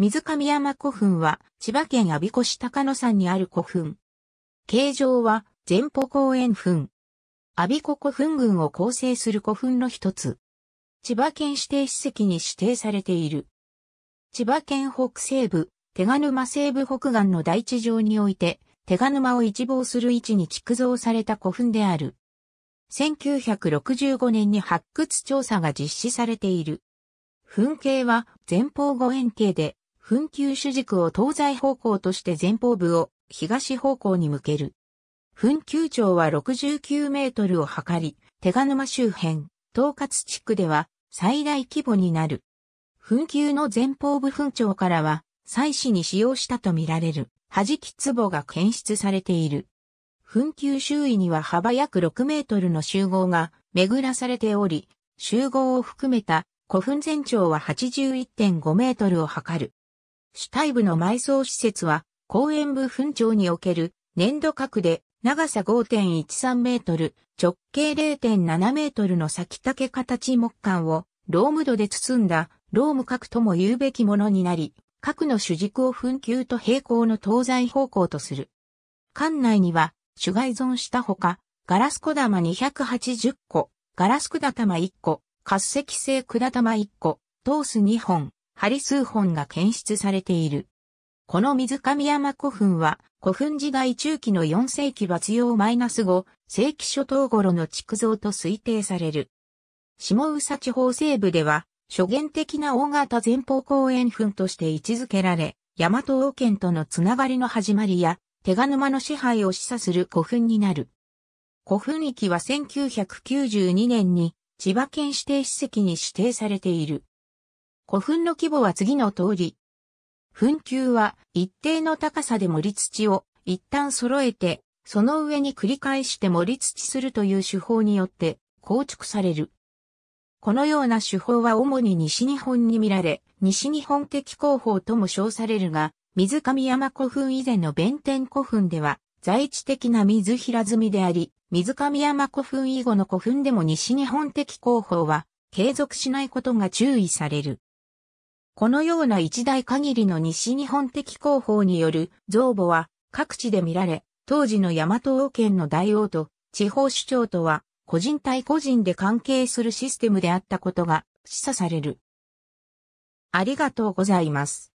水上山古墳は、千葉県阿鼻子市高野山にある古墳。形状は、前方後円墳。阿鼻子古墳群を構成する古墳の一つ。千葉県指定史跡に指定されている。千葉県北西部、手賀沼西部北岸の大地上において、手賀沼を一望する位置に築造された古墳である。1965年に発掘調査が実施されている。墳形は前方後円形で、墳丘主軸を東西方向として前方部を東方向に向ける。墳丘長は69メートルを測り、手賀沼周辺、東葛地区では最大規模になる。墳丘の前方部墳長からは、祭祀に使用したとみられる、弾き壺が検出されている。墳丘周囲には幅約6メートルの集合が巡らされており、集合を含めた古墳全長は81.5メートルを測る。主体部の埋葬施設は、公園部墳町における粘土核で長さ5.13メートル、直径0.7メートルの先竹形木管をローム土で包んだローム核とも言うべきものになり、核の主軸を墳丘と平行の東西方向とする。館内には、主外存したほか、ガラス小玉280個、ガラス管玉1個、活石製管玉1個、トース2本、針数本が検出されている。この水上山古墳は、古墳時代中期の4世紀末用 -5 世紀初頭頃の築造と推定される。下宇佐地方西部では、初元的な大型前方公園墳として位置づけられ、大和王権とのつながりの始まりや、手賀沼の支配を示唆する古墳になる。古墳域は1992年に千葉県指定史跡に指定されている。古墳の規模は次の通り。墳丘は一定の高さで盛り土を一旦揃えて、その上に繰り返して盛り土するという手法によって構築される。このような手法は主に西日本に見られ、西日本的工法とも称されるが、水上山古墳以前の弁天古墳では、在地的な水平積みであり、水上山古墳以後の古墳でも西日本的工法は継続しないことが注意される。このような一代限りの西日本的工法による増母は各地で見られ、当時の大和王権の大王と地方首長とは個人対個人で関係するシステムであったことが示唆される。ありがとうございます。